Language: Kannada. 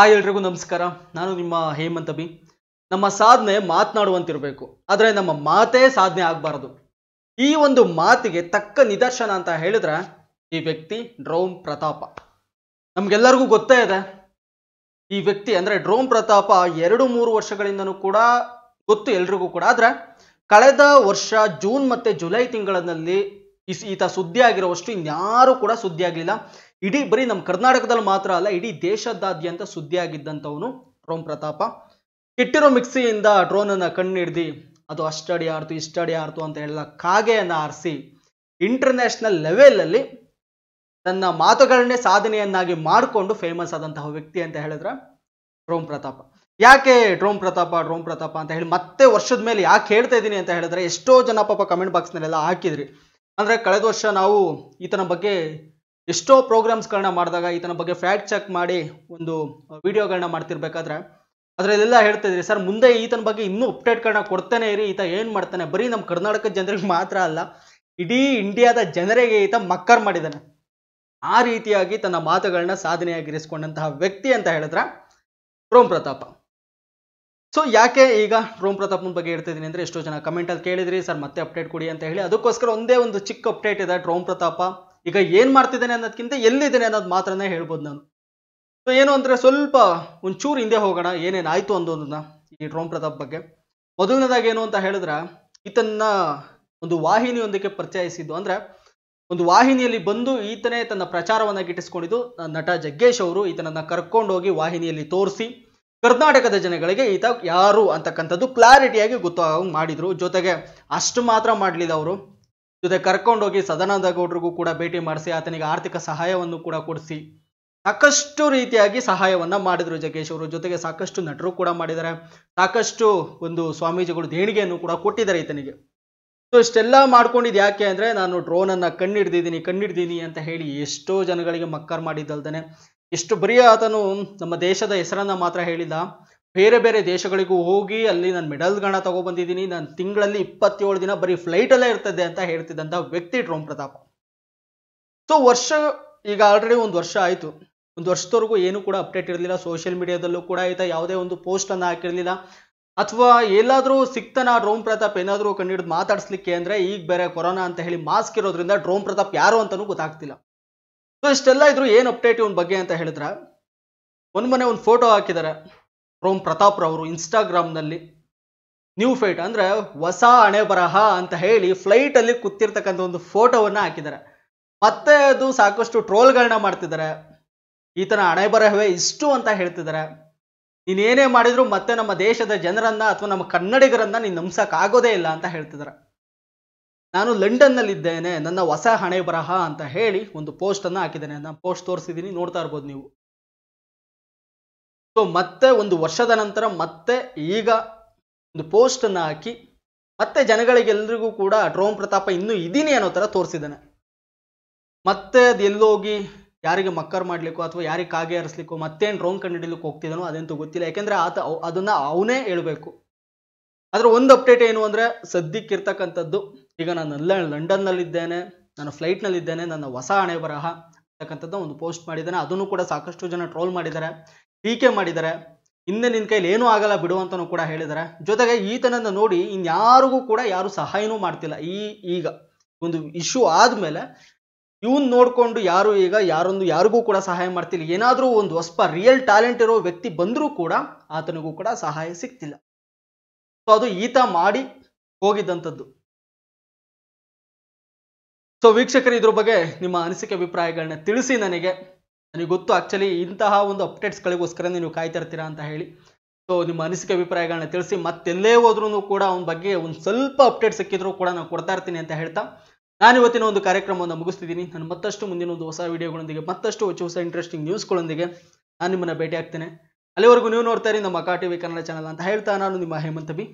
ಆ ಎಲ್ರಿಗೂ ನಮಸ್ಕಾರ ನಾನು ನಿಮ್ಮ ಹೇಮಂತ ಬಿ ನಮ್ಮ ಸಾಧನೆ ಮಾತನಾಡುವಂತಿರಬೇಕು ಆದರೆ ನಮ್ಮ ಮಾತೇ ಸಾಧನೆ ಆಗಬಾರದು ಈ ಒಂದು ಮಾತಿಗೆ ತಕ್ಕ ನಿದರ್ಶನ ಅಂತ ಹೇಳಿದ್ರೆ ಈ ವ್ಯಕ್ತಿ ಡ್ರೋಮ್ ಪ್ರತಾಪ ನಮಗೆಲ್ಲರಿಗೂ ಗೊತ್ತೇ ಇದೆ ಈ ವ್ಯಕ್ತಿ ಅಂದರೆ ಡ್ರೋಮ್ ಪ್ರತಾಪ ಎರಡು ಮೂರು ವರ್ಷಗಳಿಂದನೂ ಕೂಡ ಗೊತ್ತು ಎಲ್ರಿಗೂ ಕೂಡ ಆದರೆ ಕಳೆದ ವರ್ಷ ಜೂನ್ ಮತ್ತು ಜುಲೈ ತಿಂಗಳಲ್ಲಿ ಈತ ಸುದ್ದಿ ಆಗಿರೋವಷ್ಟು ಇನ್ಯಾರೂ ಕೂಡ ಸುದ್ದಿ ಆಗಲಿಲ್ಲ ಇಡೀ ಬರೀ ನಮ್ಮ ಕರ್ನಾಟಕದಲ್ಲಿ ಮಾತ್ರ ಅಲ್ಲ ಇಡೀ ದೇಶದಾದ್ಯಂತ ಸುದ್ದಿಯಾಗಿದ್ದಂಥವನು ರೋಮ್ ಪ್ರತಾಪ ಇಟ್ಟಿರೋ ಮಿಕ್ಸಿಯಿಂದ ಡ್ರೋನನ್ನು ಕಣ್ಣಿಡ್ದು ಅದು ಅಷ್ಟಡಿ ಆರ್ತು ಇಷ್ಟಡಿ ಆರ್ತು ಅಂತ ಹೇಳಿದ ಕಾಗೆಯನ್ನು ಆರಿಸಿ ಇಂಟರ್ನ್ಯಾಷನಲ್ ಲೆವೆಲಲ್ಲಿ ತನ್ನ ಮಾತುಗಳನ್ನೇ ಸಾಧನೆಯನ್ನಾಗಿ ಮಾಡಿಕೊಂಡು ಫೇಮಸ್ ಆದಂತಹ ವ್ಯಕ್ತಿ ಅಂತ ಹೇಳಿದ್ರೆ ರೋಮ್ ಪ್ರತಾಪ ಯಾಕೆ ಡ್ರೋಮ್ ಪ್ರತಾಪ ಡ್ರೋಮ್ ಪ್ರತಾಪ ಅಂತ ಹೇಳಿ ಮತ್ತೆ ವರ್ಷದ ಮೇಲೆ ಯಾಕೆ ಹೇಳ್ತಾ ಇದ್ದೀನಿ ಅಂತ ಹೇಳಿದ್ರೆ ಎಷ್ಟೋ ಜನ ಪಾಪ ಕಮೆಂಟ್ ಬಾಕ್ಸ್ನಲ್ಲೆಲ್ಲ ಹಾಕಿದ್ರಿ ಅಂದರೆ ಕಳೆದ ವರ್ಷ ನಾವು ಈತನ ಬಗ್ಗೆ ಎಷ್ಟೋ ಪ್ರೋಗ್ರಾಮ್ಸ್ಗಳನ್ನ ಮಾಡಿದಾಗ ಈತನ ಬಗ್ಗೆ ಫ್ಯಾಕ್ಟ್ ಚೆಕ್ ಮಾಡಿ ಒಂದು ವಿಡಿಯೋಗಳನ್ನ ಮಾಡ್ತಿರ್ಬೇಕಾದ್ರೆ ಅದರಲ್ಲೆಲ್ಲ ಹೇಳ್ತಿದ್ರಿ ಸರ್ ಮುಂದೆ ಈತನ ಬಗ್ಗೆ ಇನ್ನೂ ಅಪ್ಡೇಟ್ಗಳನ್ನ ಕೊಡ್ತಾನೆ ಇರಿ ಈತ ಏನು ಮಾಡ್ತಾನೆ ಬರೀ ನಮ್ಮ ಕರ್ನಾಟಕದ ಜನರಿಗೆ ಮಾತ್ರ ಅಲ್ಲ ಇಡೀ ಇಂಡಿಯಾದ ಜನರಿಗೆ ಈತ ಮಕ್ಕರ್ ಮಾಡಿದ್ದಾನೆ ಆ ರೀತಿಯಾಗಿ ತನ್ನ ಮಾತುಗಳನ್ನ ಸಾಧನೆಯಾಗಿರಿಸಿಕೊಂಡಂತಹ ವ್ಯಕ್ತಿ ಅಂತ ಹೇಳಿದ್ರೆ ರೋಮ್ ಪ್ರತಾಪ ಸೊ ಯಾಕೆ ಈಗ ರೋಮ್ ಪ್ರತಾಪನ ಬಗ್ಗೆ ಹೇಳ್ತಿದ್ದೀನಿ ಅಂದ್ರೆ ಎಷ್ಟೋ ಜನ ಕಮೆಂಟಲ್ಲಿ ಕೇಳಿದ್ರಿ ಸರ್ ಮತ್ತೆ ಅಪ್ಡೇಟ್ ಕೊಡಿ ಅಂತ ಹೇಳಿ ಅದಕ್ಕೋಸ್ಕರ ಒಂದೇ ಒಂದು ಚಿಕ್ಕ ಅಪ್ಡೇಟ್ ಇದೆ ರೋಮ್ ಪ್ರತಾಪ ಈಗ ಏನು ಮಾಡ್ತಿದ್ದೇನೆ ಅನ್ನೋದಕ್ಕಿಂತ ಎಲ್ಲಿದ್ದೇನೆ ಅನ್ನೋದು ಮಾತ್ರನೇ ಹೇಳ್ಬೋದು ನಾನು ಸೊ ಏನು ಅಂದರೆ ಸ್ವಲ್ಪ ಒಂಚೂರು ಹಿಂದೆ ಹೋಗೋಣ ಏನೇನಾಯಿತು ಅನ್ನೋದನ್ನ ಈ ಡ್ರೋಮ್ ಪ್ರತಾಪ್ ಬಗ್ಗೆ ಮೊದಲನೇದಾಗಿ ಏನು ಅಂತ ಹೇಳಿದ್ರೆ ಈತನ್ನ ಒಂದು ವಾಹಿನಿಯೊಂದಕ್ಕೆ ಪರಿಚಯಿಸಿದ್ದು ಅಂದರೆ ಒಂದು ವಾಹಿನಿಯಲ್ಲಿ ಬಂದು ಈತನೇ ತನ್ನ ಪ್ರಚಾರವನ್ನು ಗಿಟ್ಟಿಸ್ಕೊಂಡಿದ್ದು ನಟ ಜಗ್ಗೇಶ್ ಅವರು ಈತನನ್ನು ಕರ್ಕೊಂಡೋಗಿ ವಾಹಿನಿಯಲ್ಲಿ ತೋರಿಸಿ ಕರ್ನಾಟಕದ ಜನಗಳಿಗೆ ಈತ ಯಾರು ಅಂತಕ್ಕಂಥದ್ದು ಕ್ಲಾರಿಟಿಯಾಗಿ ಗೊತ್ತಾಗ ಮಾಡಿದ್ರು ಜೊತೆಗೆ ಅಷ್ಟು ಮಾತ್ರ ಮಾಡಲಿಲ್ಲ ಅವರು ಜೊತೆ ಕರ್ಕೊಂಡೋಗಿ ಸದಾನಂದ ಗೌಡ್ರಿಗೂ ಕೂಡ ಭೇಟಿ ಮಾಡಿಸಿ ಆತನಿಗೆ ಆರ್ಥಿಕ ಸಹಾಯವನ್ನು ಕೂಡ ಕೊಡಿಸಿ ಸಾಕಷ್ಟು ರೀತಿಯಾಗಿ ಸಹಾಯವನ್ನ ಮಾಡಿದ್ರು ಜಗೇಶ್ ಅವರು ಜೊತೆಗೆ ಸಾಕಷ್ಟು ನಟರು ಕೂಡ ಮಾಡಿದ್ದಾರೆ ಸಾಕಷ್ಟು ಒಂದು ಸ್ವಾಮೀಜಿಗಳು ದೇಣಿಗೆಯನ್ನು ಕೂಡ ಕೊಟ್ಟಿದ್ದಾರೆ ಈತನಿಗೆ ಸೊ ಇಷ್ಟೆಲ್ಲ ಮಾಡ್ಕೊಂಡಿದ್ದು ಯಾಕೆ ಅಂದ್ರೆ ನಾನು ಡ್ರೋನನ್ನು ಕಣ್ಣಿಡ್ದಿದ್ದೀನಿ ಕಣ್ಣಿಡ್ದೀನಿ ಅಂತ ಹೇಳಿ ಎಷ್ಟೋ ಜನಗಳಿಗೆ ಮಕ್ಕರ್ ಮಾಡಿದ್ದಲ್ದೇ ಎಷ್ಟು ಬರೀ ಆತನು ನಮ್ಮ ದೇಶದ ಹೆಸರನ್ನ ಮಾತ್ರ ಹೇಳಿಲ್ಲ ಬೇರೆ ಬೇರೆ ದೇಶಗಳಿಗೂ ಹೋಗಿ ಅಲ್ಲಿ ನಾನು ಮೆಡಲ್ಗಳನ್ನ ತಗೊಬಂದಿದ್ದೀನಿ ನಾನು ತಿಂಗಳಲ್ಲಿ ಇಪ್ಪತ್ತೇಳು ದಿನ ಬರೀ ಫ್ಲೈಟಲ್ಲೇ ಇರ್ತದೆ ಅಂತ ಹೇಳ್ತಿದ್ದಂಥ ವ್ಯಕ್ತಿ ಡ್ರೋಮ್ ಪ್ರತಾಪ್ ಸೊ ವರ್ಷ ಈಗ ಆಲ್ರೆಡಿ ಒಂದು ವರ್ಷ ಆಯಿತು ಒಂದು ವರ್ಷದವರೆಗೂ ಏನು ಕೂಡ ಅಪ್ಡೇಟ್ ಇರಲಿಲ್ಲ ಸೋಷಿಯಲ್ ಮೀಡಿಯಾದಲ್ಲೂ ಕೂಡ ಆಯಿತಾ ಯಾವುದೇ ಒಂದು ಪೋಸ್ಟನ್ನು ಹಾಕಿರಲಿಲ್ಲ ಅಥವಾ ಎಲ್ಲಾದರೂ ಸಿಕ್ತಾನ ಡ್ರೋಮ್ ಪ್ರತಾಪ್ ಏನಾದರೂ ಕಂಡಿಡಿದು ಮಾತಾಡಿಸ್ಲಿಕ್ಕೆ ಅಂದರೆ ಈಗ ಬೇರೆ ಕೊರೋನಾ ಅಂತ ಹೇಳಿ ಮಾಸ್ಕ್ ಇರೋದ್ರಿಂದ ಡ್ರೋಮ್ ಪ್ರತಾಪ್ ಯಾರು ಅಂತಲೂ ಗೊತ್ತಾಗ್ತಿಲ್ಲ ಸೊ ಇಷ್ಟೆಲ್ಲ ಇದ್ರು ಏನು ಅಪ್ಡೇಟ್ ಇವನ್ ಬಗ್ಗೆ ಅಂತ ಹೇಳಿದ್ರೆ ಒಂದು ಮನೆ ಒಂದು ಫೋಟೋ ಹಾಕಿದ್ದಾರೆ ರೋಮ್ ಪ್ರತಾಪ್ ರವರು ಇನ್ಸ್ಟಾಗ್ರಾಮ್ನಲ್ಲಿ ನ್ಯೂ ಫೈಟ್ ಅಂದರೆ ಹೊಸ ಹಣೆ ಬರಹ ಅಂತ ಹೇಳಿ ಫ್ಲೈಟಲ್ಲಿ ಕೂತಿರ್ತಕ್ಕಂಥ ಒಂದು ಫೋಟೋವನ್ನು ಹಾಕಿದ್ದಾರೆ ಮತ್ತೆ ಅದು ಸಾಕಷ್ಟು ಟ್ರೋಲ್ಗಳನ್ನ ಮಾಡ್ತಿದ್ದಾರೆ ಈತನ ಹಣೆ ಬರಹವೇ ಇಷ್ಟು ಅಂತ ಹೇಳ್ತಿದ್ದಾರೆ ನೀನೇನೇ ಮಾಡಿದ್ರು ಮತ್ತೆ ನಮ್ಮ ದೇಶದ ಜನರನ್ನ ಅಥವಾ ನಮ್ಮ ಕನ್ನಡಿಗರನ್ನ ನೀನು ಆಗೋದೇ ಇಲ್ಲ ಅಂತ ಹೇಳ್ತಿದ್ದಾರೆ ನಾನು ಲಂಡನ್ನಲ್ಲಿದ್ದೇನೆ ನನ್ನ ಹೊಸ ಹಣೆ ಬರಹ ಅಂತ ಹೇಳಿ ಒಂದು ಪೋಸ್ಟನ್ನು ಹಾಕಿದ್ದೇನೆ ನಾನು ಪೋಸ್ಟ್ ತೋರಿಸಿದ್ದೀನಿ ನೋಡ್ತಾ ಇರ್ಬೋದು ನೀವು ಸೊ ಮತ್ತೆ ಒಂದು ವರ್ಷದ ನಂತರ ಮತ್ತೆ ಈಗ ಒಂದು ಪೋಸ್ಟನ್ನು ಹಾಕಿ ಮತ್ತೆ ಜನಗಳಿಗೆಲ್ಲರಿಗೂ ಕೂಡ ಡ್ರೋಮ್ ಪ್ರತಾಪ ಇನ್ನೂ ಇದೀನಿ ಅನ್ನೋ ಥರ ತೋರಿಸಿದ್ದಾನೆ ಮತ್ತೆ ಅದು ಎಲ್ಲೋಗಿ ಯಾರಿಗೆ ಮಕ್ಕರ್ ಮಾಡಲಿಕ್ಕೋ ಅಥವಾ ಯಾರಿಗೆ ಕಾಗೆ ಹರಿಸ್ಲಿಕ್ಕೋ ಮತ್ತೇನು ಡ್ರೋಮ್ ಕಂಡುಹಿಡಿಲಿಕ್ಕೆ ಹೋಗ್ತಿದ್ದಾನೋ ಅದಂತೂ ಗೊತ್ತಿಲ್ಲ ಯಾಕೆಂದರೆ ಆತ ಅದನ್ನು ಅವನೇ ಹೇಳಬೇಕು ಆದರೆ ಒಂದು ಅಪ್ಡೇಟ್ ಏನು ಅಂದರೆ ಇರ್ತಕ್ಕಂಥದ್ದು ಈಗ ನಾನು ಲಂಡನ್ನಲ್ಲಿದ್ದೇನೆ ನಾನು ಫ್ಲೈಟ್ನಲ್ಲಿದ್ದೇನೆ ನನ್ನ ಹೊಸ ಹಣೆ ಬರಹ ಅಂತಕ್ಕಂಥದ್ದು ಒಂದು ಪೋಸ್ಟ್ ಮಾಡಿದ್ದಾನೆ ಅದನ್ನು ಕೂಡ ಸಾಕಷ್ಟು ಜನ ಟ್ರೋಲ್ ಮಾಡಿದ್ದಾರೆ ಟೀಕೆ ಮಾಡಿದ್ದಾರೆ ಹಿಂದೆ ನಿನ್ನ ಕೈಲಿ ಏನೂ ಆಗಲ್ಲ ಬಿಡು ಅಂತಲೂ ಕೂಡ ಹೇಳಿದ್ದಾರೆ ಜೊತೆಗೆ ಈತನನ್ನು ನೋಡಿ ಇನ್ಯಾರಿಗೂ ಕೂಡ ಯಾರು ಸಹಾಯನೂ ಮಾಡ್ತಿಲ್ಲ ಈ ಈಗ ಒಂದು ಇಶ್ಯೂ ಆದಮೇಲೆ ಇವನ್ ನೋಡ್ಕೊಂಡು ಯಾರು ಈಗ ಯಾರೊಂದು ಯಾರಿಗೂ ಕೂಡ ಸಹಾಯ ಮಾಡ್ತಿಲ್ಲ ಏನಾದರೂ ಒಂದು ಹೊಸ್ಪ ರಿಯಲ್ ಟ್ಯಾಲೆಂಟ್ ಇರೋ ವ್ಯಕ್ತಿ ಬಂದರೂ ಕೂಡ ಆತನಿಗೂ ಕೂಡ ಸಹಾಯ ಸಿಕ್ತಿಲ್ಲ ಸೊ ಅದು ಈತ ಮಾಡಿ ಹೋಗಿದ್ದಂಥದ್ದು ಸೊ ವೀಕ್ಷಕರು ಇದ್ರ ಬಗ್ಗೆ ನಿಮ್ಮ ಅನಿಸಿಕೆ ಅಭಿಪ್ರಾಯಗಳನ್ನ ತಿಳಿಸಿ ನನಗೆ ನನಗೆ ಗೊತ್ತು ಆ್ಯಕ್ಚುಲಿ ಇಂತಹ ಒಂದು ಅಪ್ಡೇಟ್ಸ್ಗಳಿಗೋಸ್ಕರನೇ ನೀವು ಕಾಯ್ತಾ ಇರ್ತೀರಾ ಅಂತ ಹೇಳಿ ಸೊ ನಿಮ್ಮ ಅನಿಸಿಕೆ ಅಭಿಪ್ರಾಯಗಳನ್ನ ತಿಳಿಸಿ ಮತ್ತೆಲ್ಲೇ ಹೋದ್ರೂ ಕೂಡ ಅವನ ಬಗ್ಗೆ ಒಂದು ಸ್ವಲ್ಪ ಅಪ್ಡೇಟ್ ಸಿಕ್ಕಿದ್ರು ಕೂಡ ನಾನು ಕೊಡ್ತಾ ಇರ್ತೀನಿ ಅಂತ ಹೇಳ್ತಾ ನಾನು ಇವತ್ತಿನ ಒಂದು ಕಾರ್ಯಕ್ರಮವನ್ನು ಮುಗಿಸ್ತಿದ್ದೀನಿ ನಾನು ಮತ್ತಷ್ಟು ಮುಂದಿನ ಒಂದು ಹೊಸ ವೀಡಿಯೋಗಳೊಂದಿಗೆ ಮತ್ತಷ್ಟು ಹೊಸ ಹೊಸ ಇಂಟ್ರೆಸ್ಟಿಂಗ್ ನ್ಯೂಸ್ಗಳೊಂದಿಗೆ ನಾನು ನಿಮ್ಮನ್ನು ಭೇಟಿ ಆಗ್ತೇನೆ ಅಲ್ಲಿವರೆಗೂ ನೀವು ನೋಡ್ತಾ ಇರಿ ನಮ್ಮ ಅಕಾ ವಿ ಕನ್ನಡ ಚಾನಲ್ ಅಂತ ಹೇಳ್ತಾ ನಾನು ನಿಮ್ಮ ಹೇಮಂತ್ ಬಿ